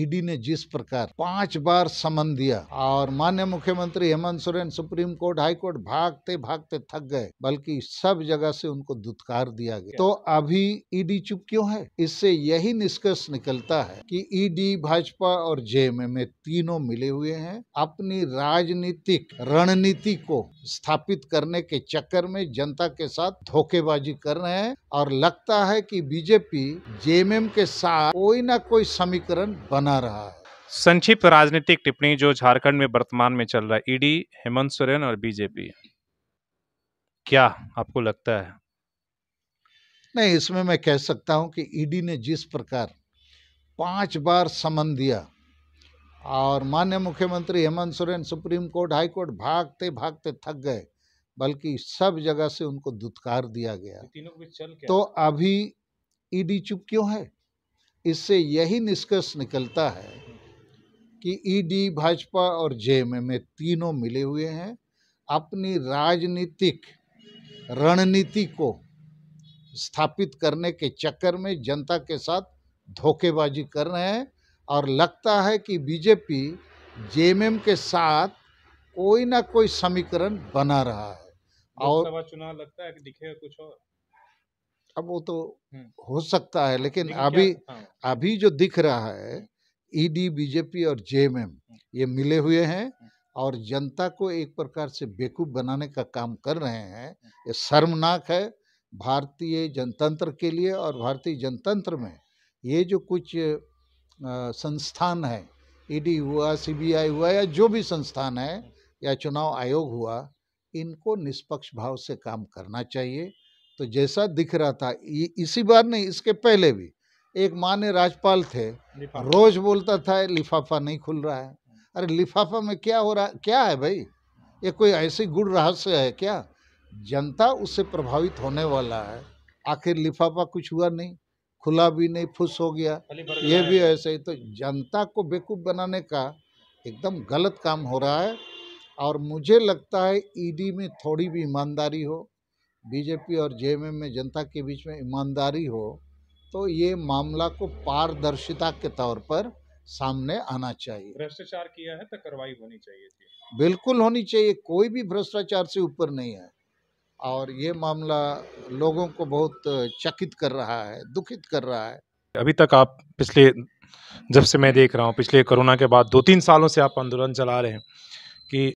ED ने जिस प्रकार पांच बार समन दिया और मान्य मुख्यमंत्री Hemant Soren supreme court high court भागते भागते थक गए बल्कि सब जगह से उनको दुत्कार दिया गया तो अभी ईडी चुप क्यों है इससे यही निष्कर्ष निकलता है कि ईडी भाजपा और जेएमएम में तीनों मिले हुए हैं अपनी राजनीतिक रणनीति को स्थापित करने के चक्कर में जनता के साथ धोखेबाजी कर रहे हैं और लगता है कि बीजेपी जेएमएम के साथ कोई ना कोई समीकरण बन बना रहा है संक्षिप्त राजनीतिक टिप्पणी जो झारखंड में वर्तमान में चल रहा है ईडी हेमंत सोरेन और बीजेपी क्या आपको लगता है नहीं इसमें मैं कह सकता हूं कि ईडी ने जिस प्रकार पांच बार समन दिया और मान्य मुख्यमंत्री Hemant Soren supreme court high court भागते भागते थक गए बल्कि सब जगह से उनको दुत्कार दिया गया तो अभी ईडी चुप क्यों है इससे यही निष्कर्ष निकलता है कि ईडी भाजपा और जेएमएम एम तीनों मिले हुए हैं अपनी राजनीतिक रणनीति को स्थापित करने के चक्कर में जनता के साथ धोखेबाजी कर रहे हैं और लगता है कि बीजेपी जेएमएम के साथ कोई ना कोई समीकरण बना रहा है और चुनाव लगता है कि दिखेगा कुछ और अब वो तो हो सकता है लेकिन अभी हाँ। अभी जो दिख रहा है ईडी बीजेपी e और जेएमएम ये मिले हुए हैं और जनता को एक प्रकार से बेकूफ़ बनाने का काम कर रहे हैं ये शर्मनाक है भारतीय जनतंत्र के लिए और भारतीय जनतंत्र में ये जो कुछ संस्थान है ईडी e हुआ सीबीआई हुआ या जो भी संस्थान है या चुनाव आयोग हुआ इनको निष्पक्ष भाव से काम करना चाहिए तो जैसा दिख रहा था इसी बार नहीं इसके पहले भी एक मान्य राजपाल थे रोज बोलता था लिफाफा नहीं खुल रहा है अरे लिफाफा में क्या हो रहा क्या है भाई ये कोई ऐसी गुड़ रहस्य है क्या जनता उससे प्रभावित होने वाला है आखिर लिफाफा कुछ हुआ नहीं खुला भी नहीं फुस हो गया ये भी ऐसे ही तो जनता को बेकूफ़ बनाने का एकदम गलत काम हो रहा है और मुझे लगता है ईडी में थोड़ी भी ईमानदारी हो बीजेपी और जे में जनता के बीच में ईमानदारी हो तो ये मामला को पारदर्शिता के तौर पर सामने आना चाहिए भ्रष्टाचार किया है तो कार्रवाई होनी चाहिए थी बिल्कुल होनी चाहिए कोई भी भ्रष्टाचार से ऊपर नहीं है और ये मामला लोगों को बहुत चकित कर रहा है दुखित कर रहा है अभी तक आप पिछले जब से मैं देख रहा हूँ पिछले कोरोना के बाद दो तीन सालों से आप आंदोलन चला रहे हैं कि